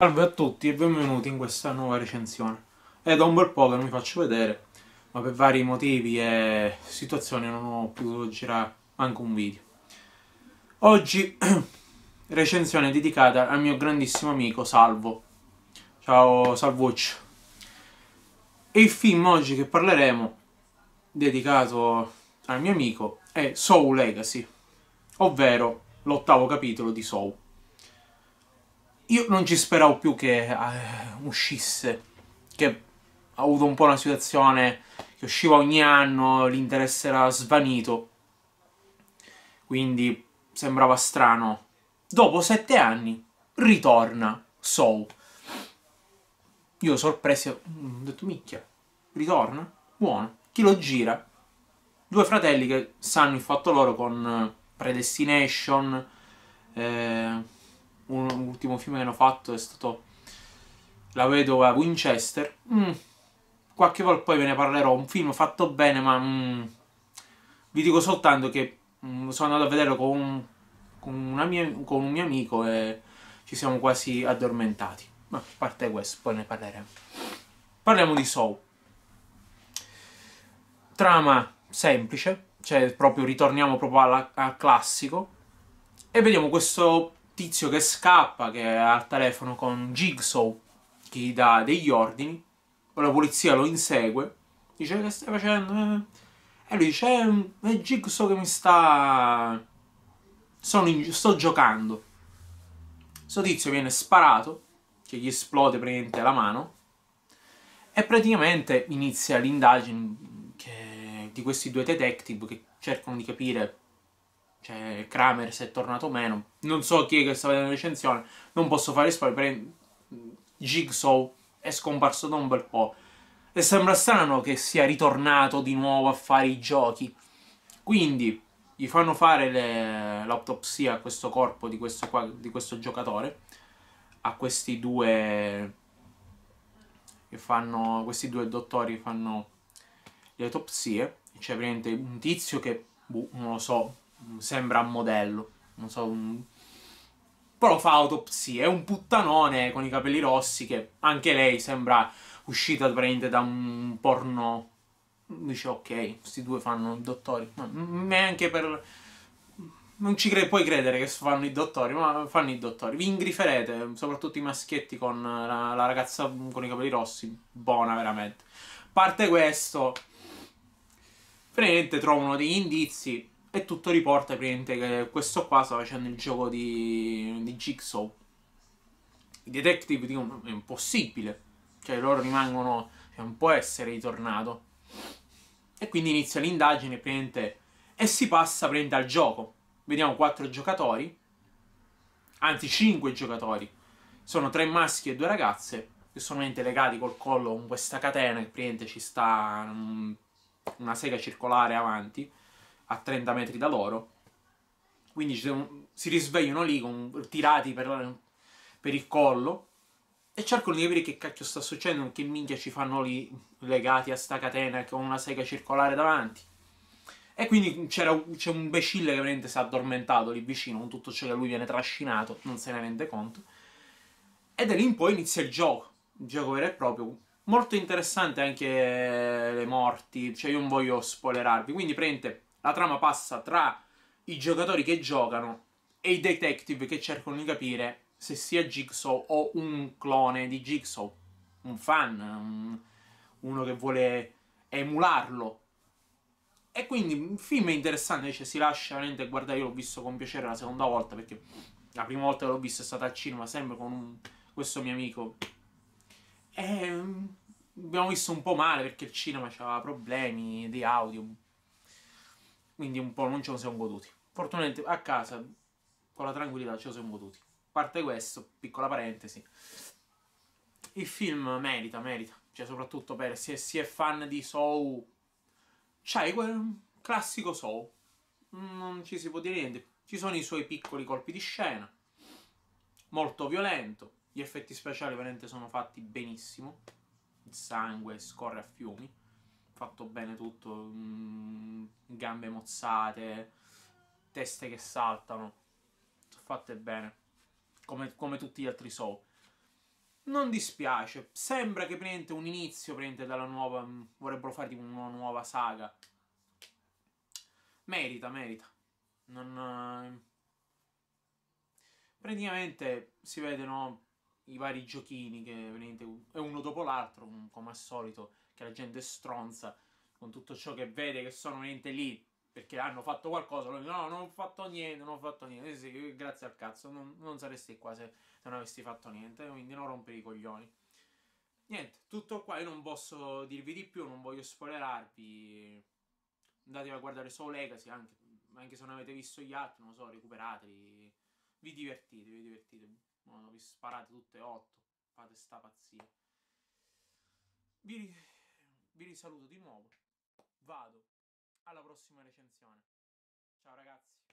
Salve a tutti e benvenuti in questa nuova recensione. È da un bel po' che non mi faccio vedere, ma per vari motivi e situazioni non ho potuto girare anche un video. Oggi recensione dedicata al mio grandissimo amico Salvo. Ciao Salvuccio. E il film oggi che parleremo, dedicato al mio amico, è Soul Legacy, ovvero l'ottavo capitolo di Soul. Io non ci speravo più che uh, uscisse, che ha avuto un po' una situazione che usciva ogni anno, l'interesse era svanito, quindi sembrava strano. Dopo sette anni ritorna Soul. Io sorpresa, ho detto micchia, ritorna, buono. Chi lo gira? Due fratelli che sanno il fatto loro con eh, Predestination, eh, un ultimo film che hanno fatto è stato La vedova Winchester. Mm. Qualche volta poi ve ne parlerò, un film fatto bene, ma mm, vi dico soltanto che mm, sono andato a vederlo con, con, mia, con, un mio amico e ci siamo quasi addormentati. Ma a parte questo, poi ne parleremo. Parliamo di Soul. Trama semplice, cioè proprio ritorniamo proprio al classico e vediamo questo tizio che scappa, che ha il telefono con Jigsaw, che gli dà degli ordini, la polizia lo insegue, dice che stai facendo? Eh. E lui dice, è, eh, è Jigsaw che mi sta... In... sto giocando. Questo tizio viene sparato, che gli esplode praticamente la mano, e praticamente inizia l'indagine che... di questi due detective che cercano di capire cioè Kramer se è tornato meno. Non so chi è che sta vedendo la recensione, non posso fare spoiler. Jigsaw è scomparso da un bel po'. E sembra strano che sia ritornato di nuovo a fare i giochi. Quindi gli fanno fare l'autopsia a questo corpo di questo, qua, di questo giocatore, a questi due che fanno, questi due dottori fanno le autopsie. C'è praticamente un tizio che, boh, non lo so, Mm, sembra un modello, non so, un... però fa autopsia, è un puttanone con i capelli rossi che anche lei sembra uscita praticamente da un porno, dice ok, questi due fanno i dottori, ma neanche per... Non ci cre puoi credere che fanno i dottori, ma fanno i dottori. Vi ingriferete, soprattutto i maschietti con la, la ragazza con i capelli rossi. Buona, veramente. A parte questo, praticamente trovano degli indizi e tutto riporta praticamente che questo qua sta facendo il gioco di, di Jigsaw. I detective dicono è impossibile, cioè loro rimangono, cioè, non può essere ritornato. E quindi inizia l'indagine praticamente, e si passa praticamente al gioco. Vediamo quattro giocatori, anzi cinque giocatori. Sono tre maschi e due ragazze, che sono legati col collo con questa catena che praticamente ci sta mm, una sega circolare avanti a 30 metri da loro. Quindi si risvegliano lì con, tirati per, per il collo e cercano di capire che cacchio sta succedendo, che minchia ci fanno lì legati a sta catena con una sega circolare davanti. E quindi c'è un imbecille che ovviamente si è addormentato lì vicino, con tutto ciò che lui viene trascinato, non se ne rende conto. E da lì in poi inizia il gioco, il gioco vero e proprio. Molto interessante anche le morti, cioè io non voglio spoilerarvi, quindi prende la trama passa tra i giocatori che giocano e i detective che cercano di capire se sia Jigsaw o un clone di Jigsaw, un fan, un, uno che vuole emularlo. E quindi un film è interessante, cioè si lascia veramente guardare, io l'ho visto con piacere la seconda volta perché la prima volta che l'ho visto è stata al cinema, sempre con un, questo mio amico. E mm, abbiamo visto un po' male perché il cinema aveva problemi di audio, quindi un po' non ce lo siamo goduti. Fortunatamente a casa, con la tranquillità, ce lo siamo goduti. A parte questo, piccola parentesi, il film merita, merita, cioè soprattutto per se si è fan di Soul, c'hai quel classico Soul, non ci si può dire niente, ci sono i suoi piccoli colpi di scena, molto violento, gli effetti speciali veramente sono fatti benissimo, il sangue scorre a fiumi, fatto bene tutto, mh, mm, gambe mozzate, teste che saltano, sono fatte bene, come, come tutti gli altri show. Non dispiace, sembra che prende un inizio, prende dalla nuova, mh, mm, vorrebbero fare tipo una nuova saga. Merita, merita. Non... Eh, praticamente si vedono i vari giochini che veramente è uno dopo l'altro, come al solito, che la gente stronza con tutto ciò che vede che sono niente lì perché hanno fatto qualcosa, loro dicono no, non ho fatto niente, non ho fatto niente, sì, grazie al cazzo, non, non, saresti qua se non avessi fatto niente, quindi non rompere i coglioni. Niente, tutto qua, io non posso dirvi di più, non voglio spoilerarvi, andatevi a guardare solo Legacy, anche, anche se non avete visto gli altri, non lo so, recuperateli, vi divertite, vi divertite. Ma vi sparate tutte 8. Fate sta pazzia. Vi, vi risaluto di nuovo. Vado alla prossima recensione. Ciao ragazzi.